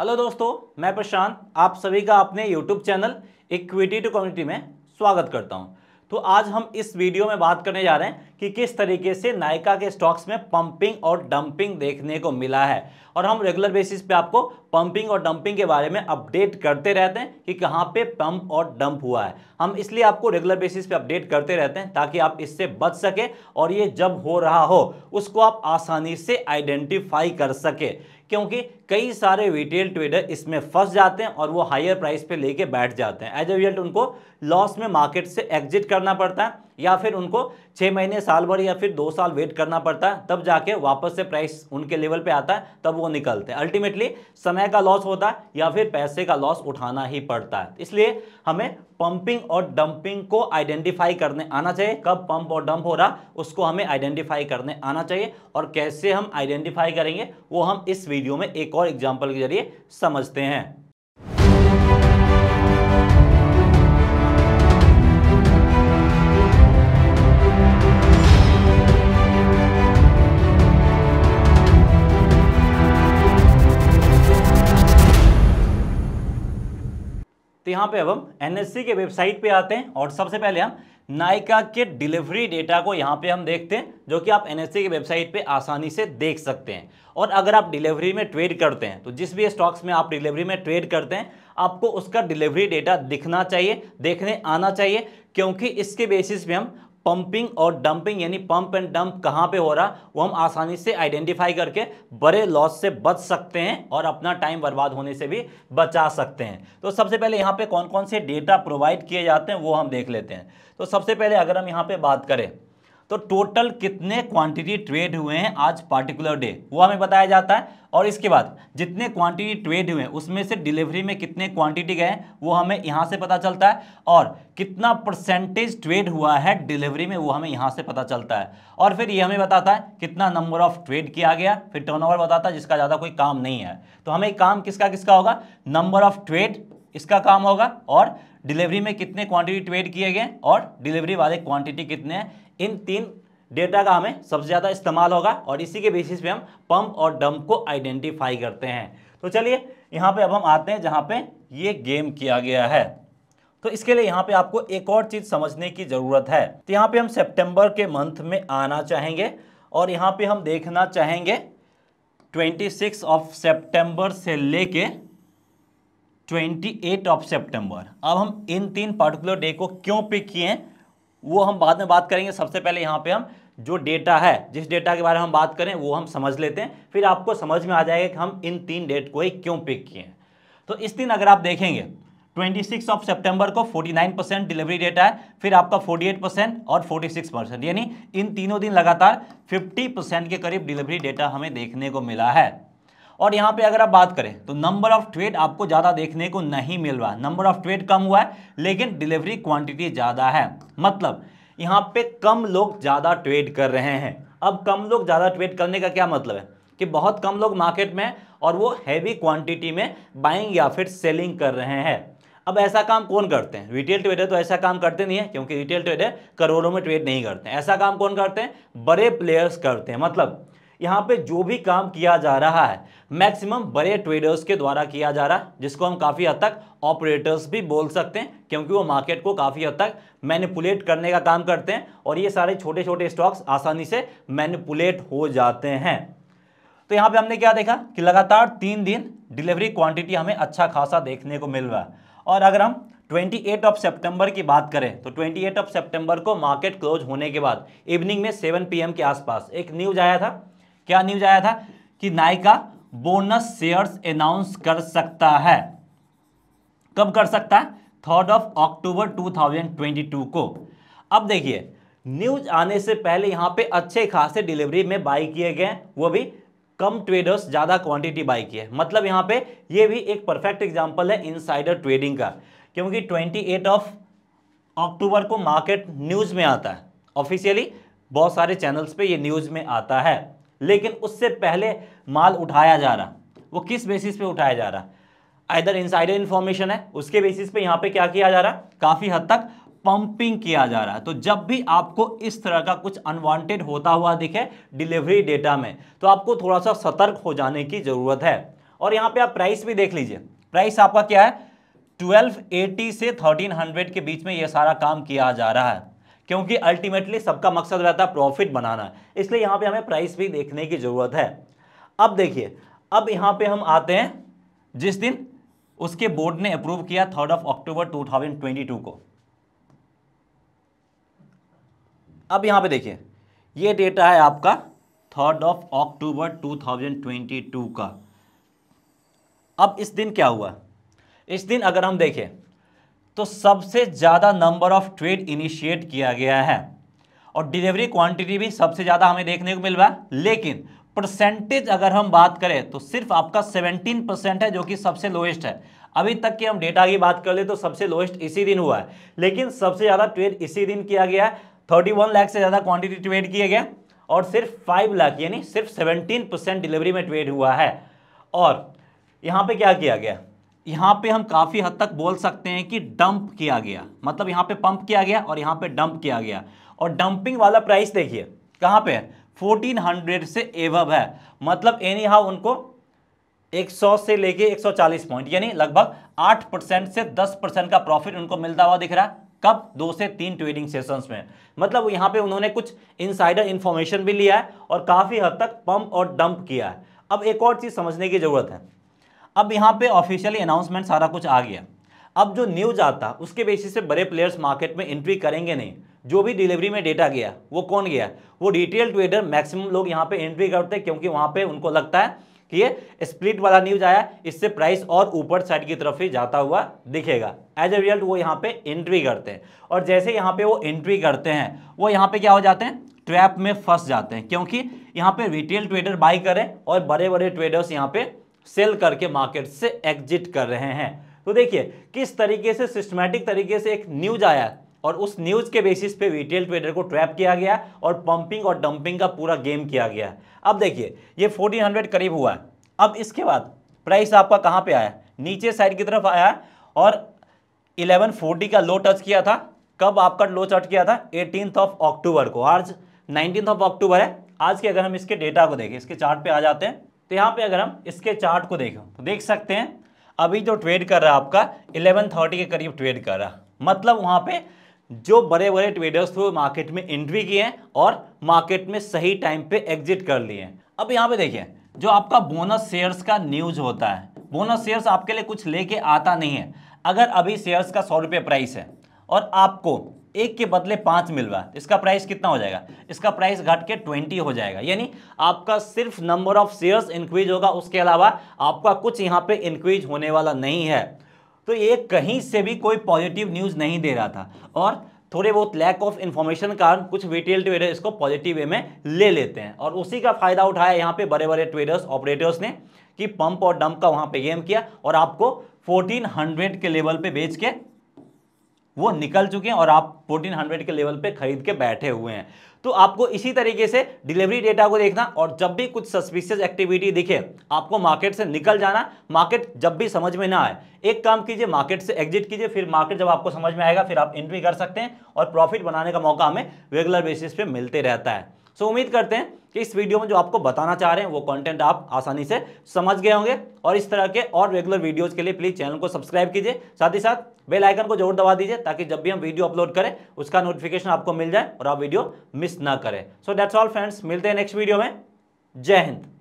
hello दोस्तों मैं प्रशांत आप सभी का अपने YouTube channel equity to community में स्वागत करता हूं तो आज हम इस वीडियो में बात करने जा रहे हैं कि किस तरीके से नायका के स्टॉक्स में पंपिंग और डंपिंग देखने को मिला है और हम रेगुलर बेसिस पे आपको पंपिंग और डंपिंग के बारे में अपडेट करते रहते हैं कि कहाँ पे पंप और डंप हुआ है हम इसलिए आपको रेगुलर बेसिस पे अपडेट करते रहते हैं ताकि आप इससे बच सके और ये जब हो रहा हो उसको आप आसानी से आइडेंटिफाई कर सके क्योंकि कई सारे रिटेल ट्रेडर इसमें फंस जाते हैं और वो हायर प्राइस पे लेके बैठ जाते हैं एज ए रिजल्ट उनको लॉस में मार्केट से एग्जिट करना पड़ता है या फिर उनको छः महीने साल भर या फिर दो साल वेट करना पड़ता है तब जाके वापस से प्राइस उनके लेवल पे आता है तब वो निकलते हैं अल्टीमेटली समय का लॉस होता है या फिर पैसे का लॉस उठाना ही पड़ता है इसलिए हमें पंपिंग और डंपिंग को आइडेंटिफाई करने आना चाहिए कब पंप और डंप हो रहा उसको हमें आइडेंटिफाई करने आना चाहिए और कैसे हम आइडेंटिफाई करेंगे वो हम इस वीडियो में एक और एग्जाम्पल के जरिए समझते हैं यहाँ पे अब हम एनएससी के वेबसाइट पे आते हैं और सबसे पहले हम नायका के डिलीवरी डेटा को यहाँ पे हम देखते हैं जो कि आप एनएससी की वेबसाइट पे आसानी से देख सकते हैं और अगर आप डिलीवरी में ट्रेड करते हैं तो जिस भी स्टॉक्स में आप डिलीवरी में ट्रेड करते हैं आपको उसका डिलीवरी डेटा दिखना चाहिए देखने आना चाहिए क्योंकि इसके बेसिस पे हम पंपिंग और डंपिंग यानी पंप एंड डंप कहाँ पे हो रहा वो हम आसानी से आइडेंटिफाई करके बड़े लॉस से बच सकते हैं और अपना टाइम बर्बाद होने से भी बचा सकते हैं तो सबसे पहले यहाँ पे कौन कौन से डेटा प्रोवाइड किए जाते हैं वो हम देख लेते हैं तो सबसे पहले अगर हम यहाँ पे बात करें तो टोटल कितने क्वांटिटी ट्रेड हुए हैं आज पार्टिकुलर डे वो हमें बताया जाता है और इसके बाद जितने क्वांटिटी ट्रेड हुए उसमें से डिलीवरी में कितने क्वांटिटी गए वो हमें यहाँ से पता चलता है और कितना परसेंटेज ट्रेड हुआ है डिलीवरी में वो हमें यहाँ से पता चलता है और फिर ये हमें बताता है कितना नंबर ऑफ ट्रेड किया गया फिर टर्नओवर बताता है जिसका ज़्यादा कोई काम नहीं है तो हमें काम किसका किसका होगा नंबर ऑफ ट्रेड इसका काम होगा और डिलीवरी में कितने क्वांटिटी ट्रेड किए गए और डिलीवरी वाले क्वांटिटी कितने हैं इन तीन डेटा का हमें सबसे ज़्यादा इस्तेमाल होगा और इसी के बेसिस पे हम पंप और डंप को आइडेंटिफाई करते हैं तो चलिए यहाँ पे अब हम आते हैं जहाँ पे ये गेम किया गया है तो इसके लिए यहाँ पे आपको एक और चीज़ समझने की ज़रूरत है तो यहाँ पे हम सितंबर के मंथ में आना चाहेंगे और यहाँ पे हम देखना चाहेंगे सिक्स ऑफ सेप्टेम्बर से ट्वेंटी एट ऑफ सेप्टेम्बर अब हम इन तीन पर्टिकुलर डे को क्यों पिक किए हैं वो हम बाद में बात करेंगे सबसे पहले यहाँ पे हम जो डेटा है जिस डेटा के बारे में हम बात करें वो हम समझ लेते हैं फिर आपको समझ में आ जाएगा कि हम इन तीन डेट को ही क्यों पिक किए हैं तो इस दिन अगर आप देखेंगे 26 ऑफ सितंबर को 49 परसेंट डिलीवरी डेट है फिर आपका 48 परसेंट और 46 परसेंट यानी इन तीनों दिन लगातार 50 परसेंट के करीब डिलीवरी डेटा हमें देखने को मिला है और यहाँ पे अगर आप बात करें तो नंबर ऑफ ट्रेड आपको ज़्यादा देखने को नहीं मिल रहा नंबर ऑफ ट्रेड कम हुआ है लेकिन डिलीवरी क्वांटिटी ज़्यादा है मतलब यहाँ पे कम लोग ज़्यादा ट्रेड कर रहे हैं अब कम लोग ज़्यादा ट्रेड करने का क्या मतलब है कि बहुत कम लोग मार्केट में और वो हैवी क्वांटिटी में बाइंग या फिर सेलिंग कर रहे हैं अब ऐसा काम कौन करते हैं रिटेल ट्रेडर तो ऐसा काम करते नहीं है क्योंकि रिटेल ट्रेडर करोड़ों में ट्रेड नहीं करते ऐसा काम कौन करते हैं बड़े प्लेयर्स करते हैं मतलब यहाँ पे जो भी काम किया जा रहा है मैक्सिमम बड़े ट्रेडर्स के द्वारा किया जा रहा है जिसको हम काफ़ी हद तक ऑपरेटर्स भी बोल सकते हैं क्योंकि वो मार्केट को काफ़ी हद तक मैनिपुलेट करने का काम करते हैं और ये सारे छोटे छोटे स्टॉक्स आसानी से मैनिपुलेट हो जाते हैं तो यहाँ पे हमने क्या देखा कि लगातार तीन दिन डिलीवरी क्वांटिटी हमें अच्छा खासा देखने को मिल रहा है और अगर हम 28 ऑफ सितंबर की बात करें तो 28 ऑफ सितंबर को मार्केट क्लोज होने के बाद इवनिंग में 7 पीएम के आसपास एक न्यूज आया था क्या न्यूज आया था कि नायका बोनस शेयर्स अनाउंस कर सकता है कब कर सकता है थर्ड ऑफ अक्टूबर 2022 को अब देखिए न्यूज आने से पहले यहाँ पे अच्छे खासे डिलीवरी में बाई किए गए वो भी कम ट्रेडर्स ज़्यादा क्वांटिटी बाई किए मतलब यहाँ पे ये भी एक परफेक्ट एग्जांपल है इनसाइडर ट्रेडिंग का क्योंकि 28 ऑफ अक्टूबर को मार्केट न्यूज़ में आता है ऑफिशियली बहुत सारे चैनल्स पे ये न्यूज़ में आता है लेकिन उससे पहले माल उठाया जा रहा वो किस बेसिस पे उठाया जा रहा है इधर इनसाइडर इन्फॉर्मेशन है उसके बेसिस पे यहाँ पे क्या किया जा रहा काफ़ी हद तक पंपिंग किया जा रहा है तो जब भी आपको इस तरह का कुछ अनवांटेड होता हुआ दिखे डिलीवरी डेटा में तो आपको थोड़ा सा सतर्क हो जाने की ज़रूरत है और यहाँ पे आप प्राइस भी देख लीजिए प्राइस आपका क्या है 1280 से 1300 के बीच में ये सारा काम किया जा रहा है क्योंकि अल्टीमेटली सबका मकसद रहता है प्रॉफिट बनाना इसलिए यहाँ पे हमें प्राइस भी देखने की ज़रूरत है अब देखिए अब यहाँ पे हम आते हैं जिस दिन उसके बोर्ड ने अप्रूव किया थर्ड ऑफ अक्टूबर 2022 को अब यहाँ पे देखिए ये डेटा है आपका थर्ड ऑफ अक्टूबर 2022 का अब इस दिन क्या हुआ इस दिन अगर हम देखें तो सबसे ज़्यादा नंबर ऑफ ट्रेड इनिशिएट किया गया है और डिलीवरी क्वांटिटी भी सबसे ज़्यादा हमें देखने को मिल रहा है लेकिन परसेंटेज अगर हम बात करें तो सिर्फ आपका 17 परसेंट है जो कि सबसे लोएस्ट है अभी तक की हम डेटा की बात कर ले तो सबसे लोएस्ट इसी दिन हुआ है लेकिन सबसे ज़्यादा ट्रेड इसी दिन किया गया है थर्टी वन लाख से ज़्यादा क्वांटिटी ट्रेड किया गया और सिर्फ फाइव लाख यानी सिर्फ सेवनटीन परसेंट डिलीवरी में ट्रेड हुआ है और यहाँ पर क्या किया गया यहाँ पे हम काफ़ी हद तक बोल सकते हैं कि डंप किया गया मतलब यहाँ पे पंप किया गया और यहाँ पे डंप किया गया और डंपिंग वाला प्राइस देखिए कहाँ पे है 1400 से एवब है मतलब एनी हाउ उनको 100 से लेके 140 पॉइंट यानी लगभग 8 परसेंट से 10 परसेंट का प्रॉफिट उनको मिलता हुआ दिख रहा है कब दो से तीन ट्रेडिंग सेशंस में मतलब यहाँ पे उन्होंने कुछ इनसाइडर इन्फॉर्मेशन भी लिया है और काफ़ी हद तक पंप और डंप किया है अब एक और चीज़ समझने की ज़रूरत है अब यहाँ पे ऑफिशियली अनाउंसमेंट सारा कुछ आ गया अब जो न्यूज आता उसके बेसिस से बड़े प्लेयर्स मार्केट में एंट्री करेंगे नहीं जो भी डिलीवरी में डेटा गया वो कौन गया वो रिटेल ट्रेडर मैक्सिमम लोग यहाँ पे एंट्री करते हैं क्योंकि वहाँ पे उनको लगता है कि ये स्प्लिट वाला न्यूज आया इससे प्राइस और ऊपर साइड की तरफ ही जाता हुआ दिखेगा एज ए रिजल्ट वो यहाँ पे एंट्री करते हैं और जैसे यहाँ पे वो एंट्री करते हैं वो यहाँ पे क्या हो जाते हैं ट्रैप में फंस जाते हैं क्योंकि यहाँ पे रिटेल ट्रेडर बाई करें और बड़े बड़े ट्रेडर्स यहाँ पे सेल करके मार्केट से एग्जिट कर रहे हैं तो देखिए किस तरीके से सिस्टमेटिक तरीके से एक न्यूज आया और उस न्यूज के बेसिस पे रिटेल ट्रेडर को ट्रैप किया गया और पंपिंग और डंपिंग का पूरा गेम किया गया अब देखिए ये 1400 करीब हुआ है अब इसके बाद प्राइस आपका कहाँ पे आया नीचे साइड की तरफ आया और 1140 का लो टच किया था कब आपका लो टच किया था एटीन ऑफ अक्टूबर को आज नाइनटीन ऑफ अक्टूबर है आज के अगर हम इसके डेटा को देखें इसके चार्ट पे आ जाते हैं तो यहाँ पे अगर हम इसके चार्ट को देखें तो देख सकते हैं अभी जो ट्रेड कर रहा है आपका इलेवन थर्टी के करीब ट्रेड कर रहा मतलब वहाँ पे जो बड़े बड़े ट्रेडर्स थे मार्केट में एंट्री किए हैं और मार्केट में सही टाइम पे एग्जिट कर लिए हैं अब यहाँ पे देखिए जो आपका बोनस शेयर्स का न्यूज होता है बोनस शेयर्स आपके लिए कुछ लेके आता नहीं है अगर अभी शेयर्स का सौ रुपये प्राइस है और आपको एक के बदले पाँच मिल रहा है तो इसका प्राइस कितना हो जाएगा इसका प्राइस घट के ट्वेंटी हो जाएगा यानी आपका सिर्फ नंबर ऑफ शेयर्स इंक्रीज होगा उसके अलावा आपका कुछ यहाँ पे इंक्रीज होने वाला नहीं है तो ये कहीं से भी कोई पॉजिटिव न्यूज़ नहीं दे रहा था और थोड़े बहुत लैक ऑफ इन्फॉर्मेशन कारण कुछ रिटेल ट्रेडर इसको पॉजिटिव वे में ले लेते हैं और उसी का फायदा उठाया यहाँ पे बड़े बड़े ट्रेडर्स ऑपरेटर्स ने कि पंप और डंप का वहाँ पे गेम किया और आपको 1400 के लेवल पे बेच के वो निकल चुके हैं और आप 1400 के लेवल पे खरीद के बैठे हुए हैं तो आपको इसी तरीके से डिलीवरी डेटा को देखना और जब भी कुछ सस्पिशियस एक्टिविटी दिखे आपको मार्केट से निकल जाना मार्केट जब भी समझ में ना आए एक काम कीजिए मार्केट से एग्जिट कीजिए फिर मार्केट जब आपको समझ में आएगा फिर आप एंट्री कर सकते हैं और प्रॉफिट बनाने का मौका हमें रेगुलर बेसिस पे मिलते रहता है सो उम्मीद करते हैं कि इस वीडियो में जो आपको बताना चाह रहे हैं वो कंटेंट आप आसानी से समझ गए होंगे और इस तरह के और रेगुलर वीडियोज़ के लिए प्लीज़ चैनल को सब्सक्राइब कीजिए साथ ही साथ बेल आइकन को जरूर दबा दीजिए ताकि जब भी हम वीडियो अपलोड करें उसका नोटिफिकेशन आपको मिल जाए और आप वीडियो मिस ना करें सो डैट्स ऑल फ्रेंड्स मिलते हैं नेक्स्ट वीडियो में जय हिंद